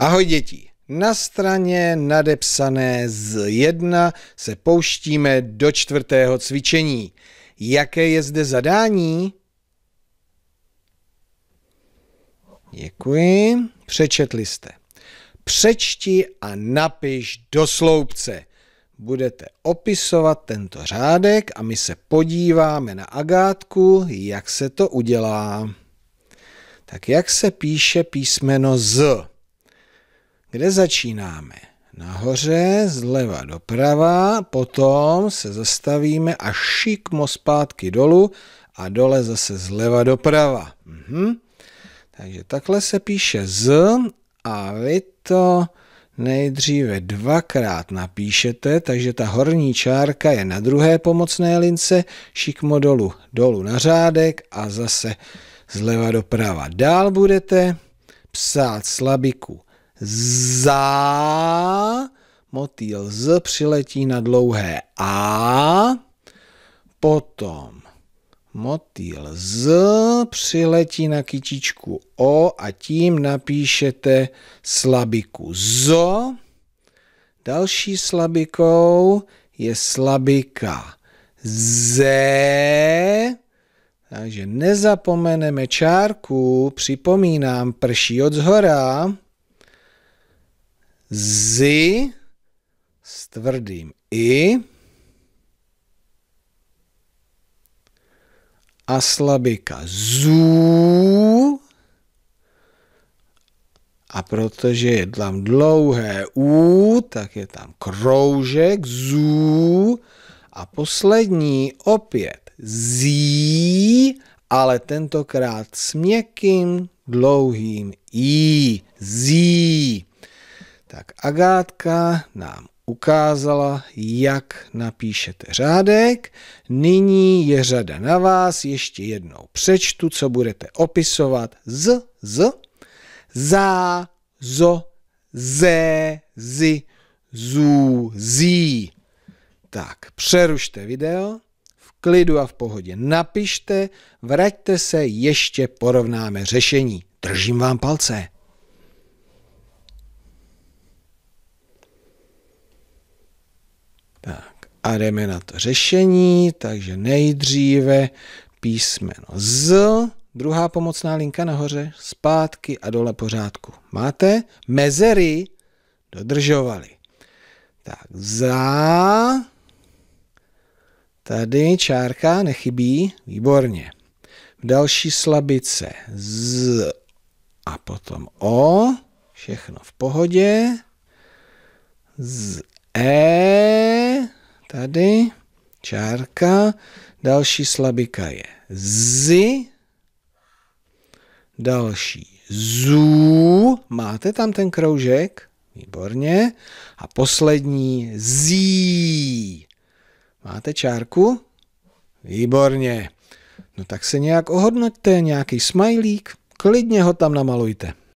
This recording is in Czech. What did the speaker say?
Ahoj děti! Na straně nadepsané z 1 se pouštíme do čtvrtého cvičení. Jaké je zde zadání? Děkuji. Přečetli jste. Přečti a napiš do sloupce. Budete opisovat tento řádek a my se podíváme na agátku, jak se to udělá. Tak jak se píše písmeno Z? kde začínáme. Nahoře, zleva doprava, potom se zastavíme a šikmo zpátky dolů a dole zase zleva doprava. Mhm. Takže takhle se píše z a vy to nejdříve dvakrát napíšete, takže ta horní čárka je na druhé pomocné lince, šikmo dolů, dolů na řádek a zase zleva doprava. Dál budete psát slabiku za, motýl z přiletí na dlouhé a, potom motýl z přiletí na kytičku o a tím napíšete slabiku z. Další slabikou je slabika z. Takže nezapomeneme čárku, připomínám, prší od zhora z s tvrdým i a slabika zů a protože je tam dlouhé U, tak je tam kroužek zů a poslední opět zí, ale tentokrát s měkkým dlouhým I. Zí tak Agátka nám ukázala, jak napíšete řádek. Nyní je řada na vás, ještě jednou přečtu, co budete opisovat z, z, ZA zo, ze, zi, zů, zí. Tak, přerušte video, v klidu a v pohodě napište, vraťte se, ještě porovnáme řešení. Držím vám palce. Tak a jdeme na to řešení, takže nejdříve písmeno Z, druhá pomocná linka nahoře, zpátky a dole pořádku. Máte? Mezery dodržovali. Tak za, tady čárka nechybí, výborně. V další slabice z a potom o, všechno v pohodě, z Tady čárka, další slabika je z, další zů, máte tam ten kroužek? Výborně. A poslední zí. Máte čárku? Výborně. No tak se nějak ohodnoťte, nějaký smajlík, klidně ho tam namalujte.